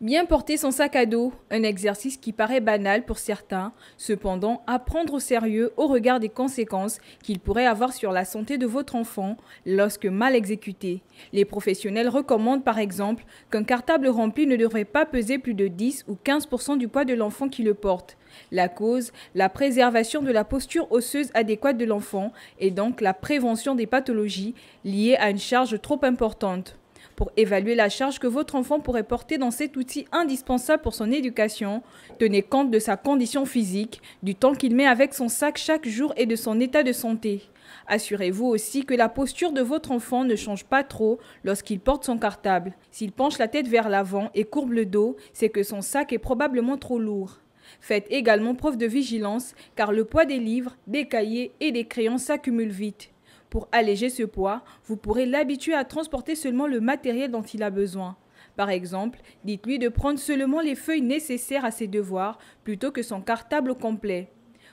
Bien porter son sac à dos, un exercice qui paraît banal pour certains, cependant à prendre au sérieux au regard des conséquences qu'il pourrait avoir sur la santé de votre enfant lorsque mal exécuté. Les professionnels recommandent par exemple qu'un cartable rempli ne devrait pas peser plus de 10 ou 15 du poids de l'enfant qui le porte. La cause, la préservation de la posture osseuse adéquate de l'enfant et donc la prévention des pathologies liées à une charge trop importante pour évaluer la charge que votre enfant pourrait porter dans cet outil indispensable pour son éducation. Tenez compte de sa condition physique, du temps qu'il met avec son sac chaque jour et de son état de santé. Assurez-vous aussi que la posture de votre enfant ne change pas trop lorsqu'il porte son cartable. S'il penche la tête vers l'avant et courbe le dos, c'est que son sac est probablement trop lourd. Faites également preuve de vigilance car le poids des livres, des cahiers et des crayons s'accumule vite. Pour alléger ce poids, vous pourrez l'habituer à transporter seulement le matériel dont il a besoin. Par exemple, dites-lui de prendre seulement les feuilles nécessaires à ses devoirs plutôt que son cartable complet.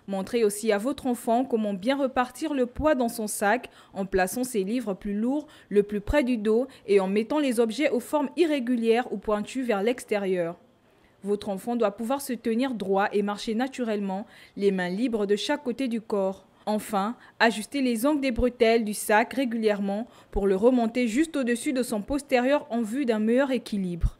Montrez aussi à votre enfant comment bien repartir le poids dans son sac en plaçant ses livres plus lourds le plus près du dos et en mettant les objets aux formes irrégulières ou pointues vers l'extérieur. Votre enfant doit pouvoir se tenir droit et marcher naturellement, les mains libres de chaque côté du corps. Enfin, ajuster les angles des bretelles du sac régulièrement pour le remonter juste au-dessus de son postérieur en vue d'un meilleur équilibre.